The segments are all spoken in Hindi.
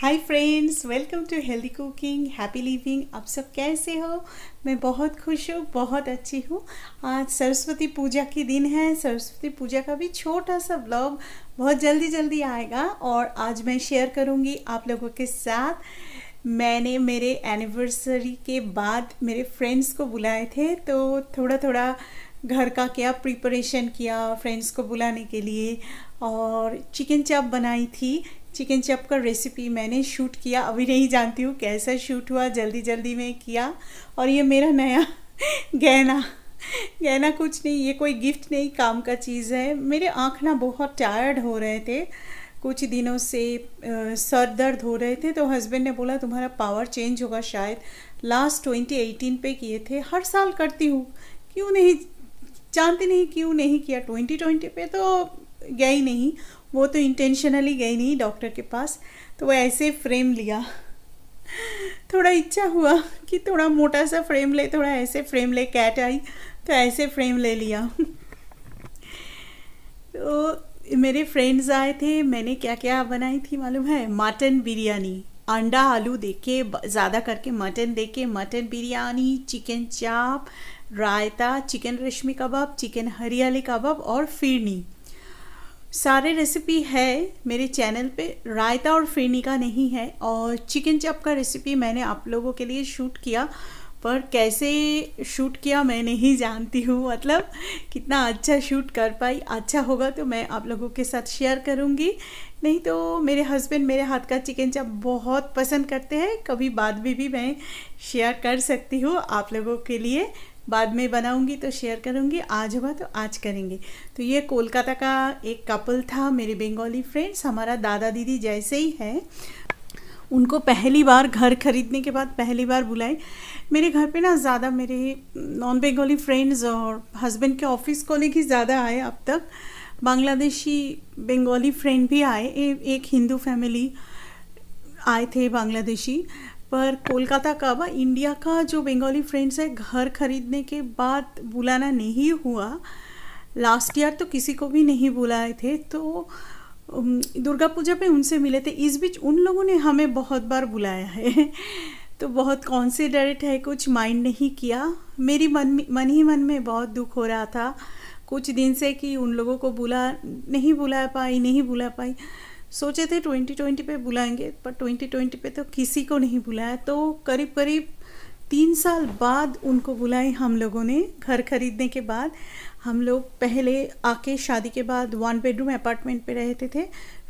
hi friends welcome to healthy cooking happy living आप सब कैसे हो मैं बहुत खुश हूँ बहुत अच्छी हूँ आज सरस्वती पूजा की दिन है सरस्वती पूजा का भी छोटा सा ब्लॉग बहुत जल्दी जल्दी आएगा और आज मैं शेयर करूँगी आप लोगों के साथ मैंने मेरे एनिवर्सरी के बाद मेरे फ्रेंड्स को बुलाए थे तो थोड़ा थोड़ा घर का क्या प्रिपरेशन किया फ्रेंड्स को बुलाने के लिए और चिकन चाप बनाई थी चिकन चप का रेसिपी मैंने शूट किया अभी नहीं जानती हूँ कैसा शूट हुआ जल्दी जल्दी में किया और ये मेरा नया गहना गहना कुछ नहीं ये कोई गिफ्ट नहीं काम का चीज़ है मेरे आँख ना बहुत टायर्ड हो रहे थे कुछ दिनों से सर दर्द हो रहे थे तो हस्बैंड ने बोला तुम्हारा पावर चेंज होगा शायद लास्ट ट्वेंटी एटीन पे किए थे हर साल करती हूँ क्यों नहीं जानती नहीं क्यों नहीं किया ट्वेंटी ट्वेंटी पे तो गया ही नहीं वो तो इंटेंशनली गई नहीं डॉक्टर के पास तो वो ऐसे फ्रेम लिया थोड़ा इच्छा हुआ कि थोड़ा मोटा सा फ्रेम ले थोड़ा ऐसे फ्रेम ले कैट आई तो ऐसे फ्रेम ले लिया तो मेरे फ्रेंड्स आए थे मैंने क्या क्या बनाई थी मालूम है मटन बिरयानी अंडा आलू देके ज़्यादा करके मटन देके मटन बिरयानी चिकन चाप रायता चिकन रेशमी कबाब चिकन हरियाली कबाब और फिरनी सारे रेसिपी है मेरे चैनल पे रायता और फिरनी का नहीं है और चिकन चप का रेसिपी मैंने आप लोगों के लिए शूट किया पर कैसे शूट किया मैं नहीं जानती हूँ मतलब कितना अच्छा शूट कर पाई अच्छा होगा तो मैं आप लोगों के साथ शेयर करूँगी नहीं तो मेरे हस्बैंड मेरे हाथ का चिकन चाप बहुत पसंद करते हैं कभी बाद में भी, भी मैं शेयर कर सकती हूँ आप लोगों के लिए बाद में बनाऊंगी तो शेयर करूंगी आज हुआ तो आज करेंगे तो ये कोलकाता का एक कपल था मेरे बंगाली फ्रेंड्स हमारा दादा दीदी जैसे ही है उनको पहली बार घर खरीदने के बाद पहली बार बुलाए मेरे घर पे ना ज़्यादा मेरे नॉन बंगाली फ्रेंड्स और हस्बैंड के ऑफिस को ही ज़्यादा आए अब तक बांग्लादेशी बंगाली फ्रेंड भी आए एक हिंदू फैमिली आए थे बांग्लादेशी पर कोलकाता का व इंडिया का जो बंगाली फ्रेंड्स है घर खरीदने के बाद बुलाना नहीं हुआ लास्ट ईयर तो किसी को भी नहीं बुलाए थे तो दुर्गा पूजा पे उनसे मिले थे इस बीच उन लोगों ने हमें बहुत बार बुलाया है तो बहुत कॉन्सिडरेट है कुछ माइंड नहीं किया मेरी मन मन ही मन में बहुत दुख हो रहा था कुछ दिन से कि उन लोगों को बुला नहीं बुला पाई नहीं बुला पाई सोचे थे 2020 पे बुलाएंगे पर 2020 पे तो किसी को नहीं बुलाया तो करीब करीब तीन साल बाद उनको बुलाए हम लोगों ने घर खरीदने के बाद हम लोग पहले आके शादी के बाद वन बेडरूम अपार्टमेंट पे रहते थे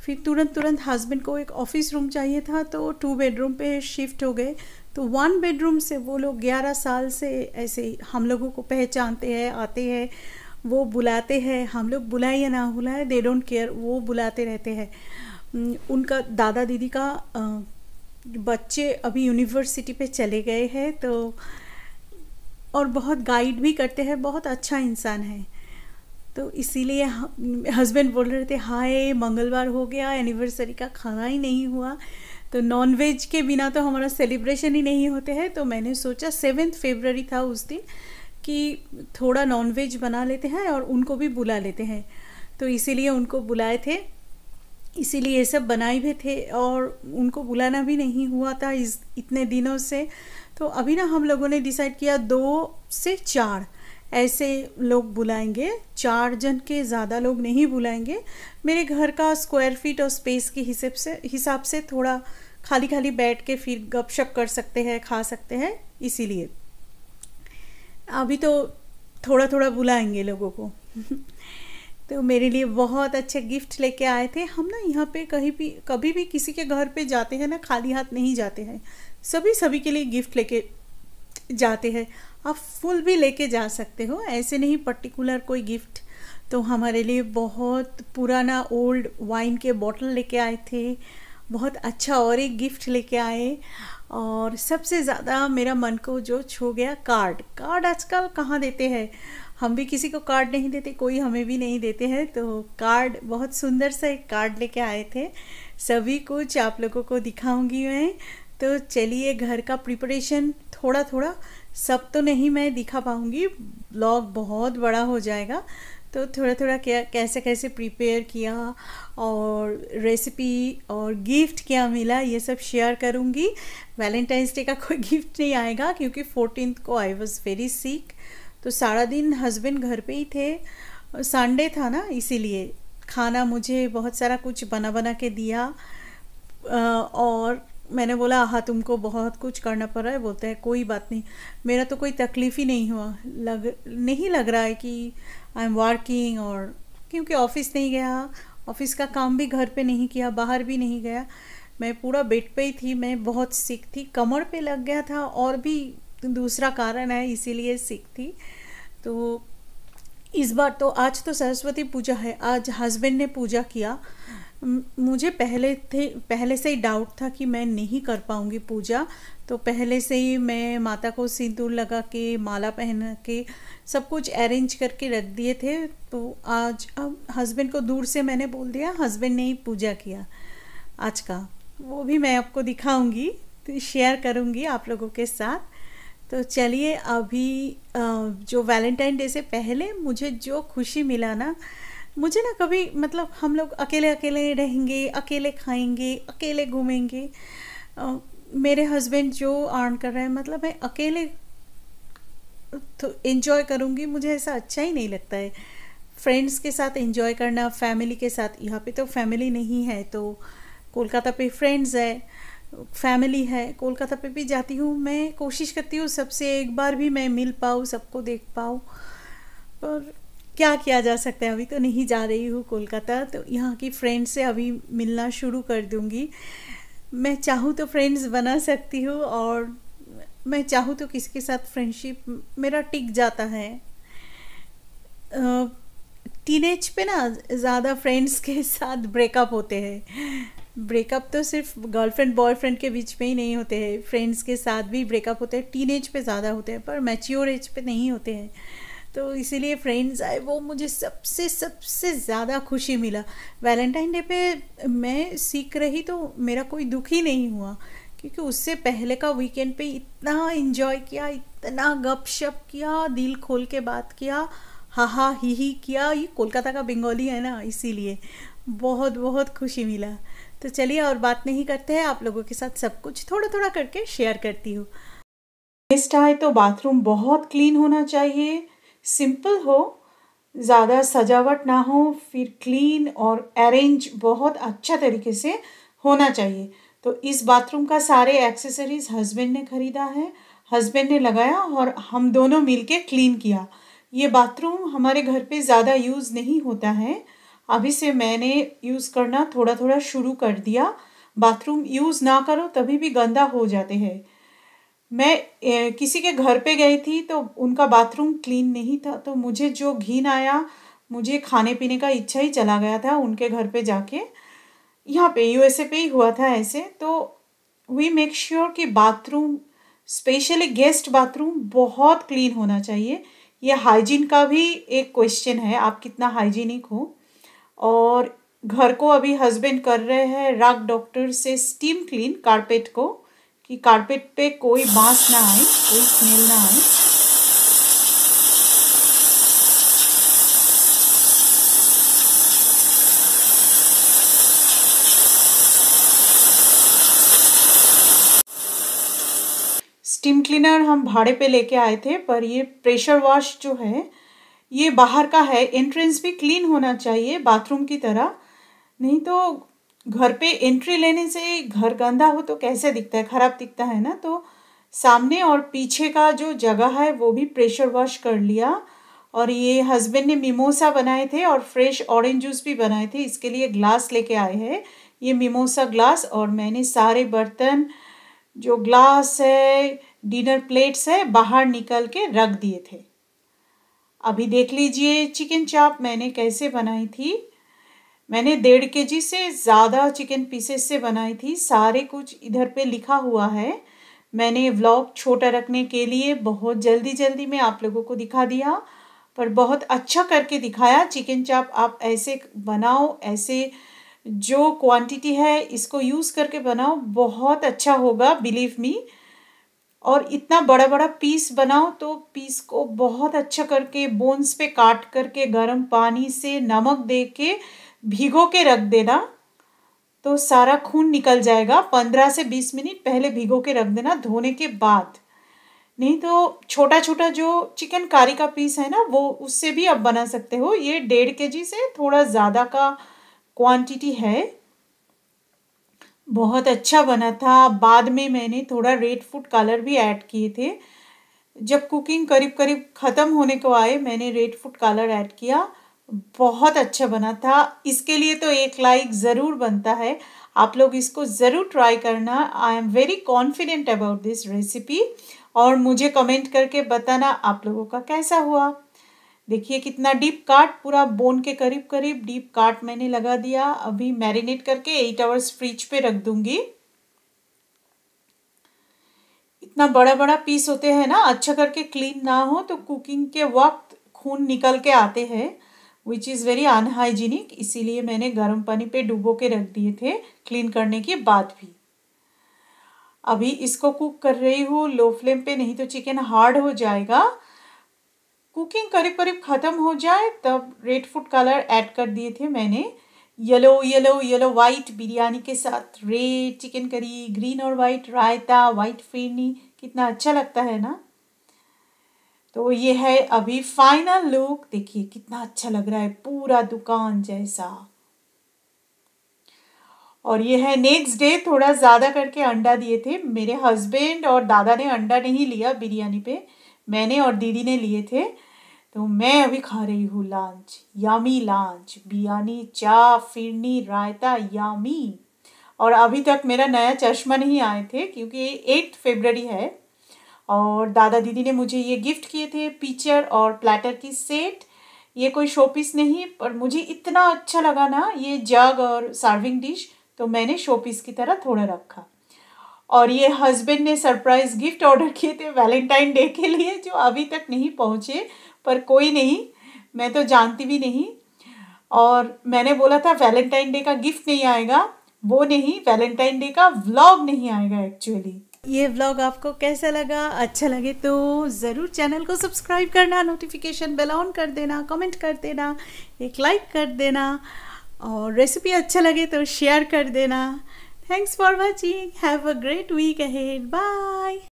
फिर तुरंत तुरंत हस्बैंड को एक ऑफिस रूम चाहिए था तो टू बेडरूम पे शिफ्ट हो गए तो वन बेडरूम से वो लोग ग्यारह साल से ऐसे हम लोगों को पहचानते हैं आते हैं वो बुलाते हैं हम लोग बुलाए या ना बुलाए दे डोंट केयर वो बुलाते रहते हैं उनका दादा दीदी का बच्चे अभी यूनिवर्सिटी पे चले गए हैं तो और बहुत गाइड भी करते हैं बहुत अच्छा इंसान है तो इसीलिए हस्बैंड बोल रहे थे हाय मंगलवार हो गया एनिवर्सरी का खाना ही नहीं हुआ तो नॉनवेज के बिना तो हमारा सेलिब्रेशन ही नहीं होते हैं तो मैंने सोचा सेवेंथ फेबररी था उस दिन कि थोड़ा नॉनवेज बना लेते हैं और उनको भी बुला लेते हैं तो इसीलिए उनको बुलाए थे इसीलिए ये सब बनाए हुए थे और उनको बुलाना भी नहीं हुआ था इस इतने दिनों से तो अभी ना हम लोगों ने डिसाइड किया दो से चार ऐसे लोग बुलाएंगे चार जन के ज़्यादा लोग नहीं बुलाएंगे मेरे घर का स्क्वायर फीट और स्पेस के हिसाब से हिसाब से थोड़ा खाली खाली बैठ के फिर गपशप कर सकते हैं खा सकते हैं इसीलिए अभी तो थोड़ा थोड़ा बुलाएंगे लोगों को तो मेरे लिए बहुत अच्छे गिफ्ट लेके आए थे हम ना यहाँ पे कहीं भी कभी भी किसी के घर पे जाते हैं ना खाली हाथ नहीं जाते हैं सभी सभी के लिए गिफ्ट लेके जाते हैं आप फुल भी लेके जा सकते हो ऐसे नहीं पर्टिकुलर कोई गिफ्ट तो हमारे लिए बहुत पुराना ओल्ड वाइन के बॉटल लेके आए थे बहुत अच्छा और एक गिफ्ट लेके आए और सबसे ज़्यादा मेरा मन को जो छू गया कार्ड कार्ड आजकल कहाँ देते हैं हम भी किसी को कार्ड नहीं देते कोई हमें भी नहीं देते हैं तो कार्ड बहुत सुंदर सा एक कार्ड लेके आए थे सभी कुछ आप लोगों को दिखाऊंगी मैं तो चलिए घर का प्रिपरेशन थोड़ा थोड़ा सब तो नहीं मैं दिखा पाऊँगी ब्लॉग बहुत बड़ा हो जाएगा तो थोड़ा थोड़ा क्या कैसे कैसे प्रिपेयर किया और रेसिपी और गिफ्ट क्या मिला ये सब शेयर करूँगी वैलेंटाइंस डे का कोई गिफ्ट नहीं आएगा क्योंकि फोर्टीन को आई वॉज़ वेरी सीक तो सारा दिन हस्बैंड घर पे ही थे संडे था ना इसीलिए खाना मुझे बहुत सारा कुछ बना बना के दिया और मैंने बोला हाँ तुमको बहुत कुछ करना पड़ रहा है बोलते हैं कोई बात नहीं मेरा तो कोई तकलीफ़ ही नहीं हुआ लग नहीं लग रहा है कि आई एम वर्किंग और क्योंकि ऑफिस नहीं गया ऑफिस का काम भी घर पे नहीं किया बाहर भी नहीं गया मैं पूरा बेड पे ही थी मैं बहुत सिक थी कमर पे लग गया था और भी दूसरा कारण है इसीलिए सिक थी तो इस बार तो आज तो सरस्वती पूजा है आज हस्बैंड ने पूजा किया मुझे पहले थे पहले से ही डाउट था कि मैं नहीं कर पाऊँगी पूजा तो पहले से ही मैं माता को सिंदूर लगा के माला पहन के सब कुछ अरेंज करके रख दिए थे तो आज अब हस्बैंड को दूर से मैंने बोल दिया हस्बैंड ने ही पूजा किया आज का वो भी मैं आपको दिखाऊंगी तो शेयर करूंगी आप लोगों के साथ तो चलिए अभी जो वैलेंटाइन डे से पहले मुझे जो खुशी मिला ना मुझे ना कभी मतलब हम लोग अकेले अकेले रहेंगे अकेले खाएंगे अकेले घूमेंगे मेरे हस्बैंड जो अर्न कर रहे हैं मतलब मैं अकेले तो इन्जॉय करूँगी मुझे ऐसा अच्छा ही नहीं लगता है फ्रेंड्स के साथ इन्जॉय करना फैमिली के साथ यहाँ पे तो फैमिली नहीं है तो कोलकाता पे फ्रेंड्स है फैमिली है कोलकाता पे भी जाती हूँ मैं कोशिश करती हूँ सबसे एक बार भी मैं मिल पाऊँ सबको देख पाऊँ पर क्या किया जा सकता है अभी तो नहीं जा रही हूँ कोलकाता तो यहाँ की फ्रेंड्स से अभी मिलना शुरू कर दूँगी मैं चाहूँ तो फ्रेंड्स बना सकती हूँ और मैं चाहूँ तो किसी के साथ फ्रेंडशिप मेरा टिक जाता है टीनेज पे ना ज़्यादा फ्रेंड्स के साथ ब्रेकअप होते हैं ब्रेकअप तो सिर्फ गर्लफ्रेंड बॉयफ्रेंड के बीच में ही नहीं होते हैं फ्रेंड्स के साथ भी ब्रेकअप होते हैं टीनेज पे ज़्यादा होते हैं पर मैच्योर एज पे नहीं होते हैं तो इसीलिए फ्रेंड्स आए वो मुझे सबसे सबसे ज़्यादा खुशी मिला वैलेंटाइन डे पे मैं सीख रही तो मेरा कोई दुख ही नहीं हुआ क्योंकि उससे पहले का वीकेंड पे इतना इन्जॉय किया इतना गपशप किया दिल खोल के बात किया हा हा ही ही किया ये कोलकाता का बंगाली है ना इसीलिए बहुत बहुत खुशी मिला तो चलिए और बात नहीं करते हैं आप लोगों के साथ सब कुछ थोड़ा थोड़ा करके शेयर करती हूँ गेस्ट आए तो बाथरूम बहुत क्लीन होना चाहिए सिंपल हो ज़्यादा सजावट ना हो फिर क्लीन और अरेंज बहुत अच्छा तरीके से होना चाहिए तो इस बाथरूम का सारे एक्सेसरीज़ हस्बैंड ने ख़रीदा है हस्बैंड ने लगाया और हम दोनों मिलके क्लीन किया ये बाथरूम हमारे घर पे ज़्यादा यूज़ नहीं होता है अभी से मैंने यूज़ करना थोड़ा थोड़ा शुरू कर दिया बाथरूम यूज़ ना करो तभी भी गंदा हो जाते हैं मैं ए, किसी के घर पे गई थी तो उनका बाथरूम क्लीन नहीं था तो मुझे जो घिन आया मुझे खाने पीने का इच्छा ही चला गया था उनके घर पे जाके यहाँ पे यूएसए पे ही हुआ था ऐसे तो वी मेक श्योर कि बाथरूम स्पेशली गेस्ट बाथरूम बहुत क्लीन होना चाहिए यह हाइजीन का भी एक क्वेश्चन है आप कितना हाइजीनिक हो और घर को अभी हस्बैंड कर रहे हैं राग डॉक्टर से स्टीम क्लीन कारपेट को कि कारपेट पे कोई बांस ना आए कोई स्मेल ना आए स्टीम क्लीनर हम भाड़े पे लेके आए थे पर ये प्रेशर वॉश जो है ये बाहर का है एंट्रेंस भी क्लीन होना चाहिए बाथरूम की तरह नहीं तो घर पे एंट्री लेने से घर गंदा हो तो कैसे दिखता है खराब दिखता है ना तो सामने और पीछे का जो जगह है वो भी प्रेशर वॉश कर लिया और ये हस्बैंड ने मिमोसा बनाए थे और फ्रेश ऑरेंज जूस भी बनाए थे इसके लिए ग्लास लेके आए हैं ये मिमोसा ग्लास और मैंने सारे बर्तन जो ग्लास है डिनर प्लेट्स है बाहर निकल के रख दिए थे अभी देख लीजिए चिकन चाप मैंने कैसे बनाई थी मैंने डेढ़ के जी से ज़्यादा चिकन पीसेस से बनाई थी सारे कुछ इधर पे लिखा हुआ है मैंने व्लॉग छोटा रखने के लिए बहुत जल्दी जल्दी मैं आप लोगों को दिखा दिया पर बहुत अच्छा करके दिखाया चिकन चाप आप ऐसे बनाओ ऐसे जो क्वांटिटी है इसको यूज़ करके बनाओ बहुत अच्छा होगा बिलीव मी और इतना बड़ा बड़ा पीस बनाओ तो पीस को बहुत अच्छा करके बोन्स पे काट करके गर्म पानी से नमक दे के भिगो के रख देना तो सारा खून निकल जाएगा पंद्रह से बीस मिनट पहले भिगो के रख देना धोने के बाद नहीं तो छोटा छोटा जो चिकन कारी का पीस है ना वो उससे भी आप बना सकते हो ये डेढ़ के जी से थोड़ा ज़्यादा का क्वांटिटी है बहुत अच्छा बना था बाद में मैंने थोड़ा रेड फूड कलर भी ऐड किए थे जब कुकिंग करीब करीब ख़त्म होने को आए मैंने रेड फूड कलर ऐड किया बहुत अच्छा बना था इसके लिए तो एक लाइक ज़रूर बनता है आप लोग इसको ज़रूर ट्राई करना I am very confident about this recipe और मुझे कमेंट करके बताना आप लोगों का कैसा हुआ देखिए कितना डीप काट पूरा बोन के करीब करीब डीप काट मैंने लगा दिया अभी मैरिनेट करके एट आवर्स फ्रिज पे रख दूंगी इतना बड़ा बड़ा पीस होते हैं ना अच्छा करके क्लीन ना हो तो कुकिंग के वक्त खून निकल के आते हैं विच इज़ वेरी अनहाइजीनिक इसीलिए मैंने गर्म पानी पे डुबो के रख दिए थे क्लीन करने के बाद भी अभी इसको कुक कर रही हूँ लो फ्लेम पे नहीं तो चिकन हार्ड हो जाएगा कुकिंग करीब करीब ख़त्म हो जाए तब रेड फूड कलर ऐड कर दिए थे मैंने yellow yellow yellow white biryani के साथ रेड चिकन करी ग्रीन और वाइट रायता वाइट फिरनी कितना अच्छा लगता है ना तो ये है अभी फाइनल लुक देखिए कितना अच्छा लग रहा है पूरा दुकान जैसा और ये है नेक्स्ट डे थोड़ा ज़्यादा करके अंडा दिए थे मेरे हस्बैंड और दादा ने अंडा नहीं लिया बिरयानी पे मैंने और दीदी ने लिए थे तो मैं अभी खा रही हूँ लांच यामी लांच बिरयानी चा फिरनी रायता यामी और अभी तक मेरा नया चश्मा नहीं आए थे क्योंकि एट फेबररी है और दादा दीदी ने मुझे ये गिफ्ट किए थे पिक्चर और प्लेटर की सेट ये कोई शोपीस नहीं पर मुझे इतना अच्छा लगा ना ये जग और सर्विंग डिश तो मैंने शोपीस की तरह थोड़ा रखा और ये हस्बैंड ने सरप्राइज गिफ्ट ऑर्डर किए थे वैलेंटाइन डे के लिए जो अभी तक नहीं पहुँचे पर कोई नहीं मैं तो जानती भी नहीं और मैंने बोला था वैलेंटाइन डे का गिफ्ट नहीं आएगा वो नहीं वैलेंटाइन डे का व्लॉग नहीं आएगा एक्चुअली ये व्लॉग आपको कैसा लगा अच्छा लगे तो ज़रूर चैनल को सब्सक्राइब करना नोटिफिकेशन बेल ऑन कर देना कमेंट कर देना एक लाइक कर देना और रेसिपी अच्छा लगे तो शेयर कर देना thanks for watching have a great week ahead bye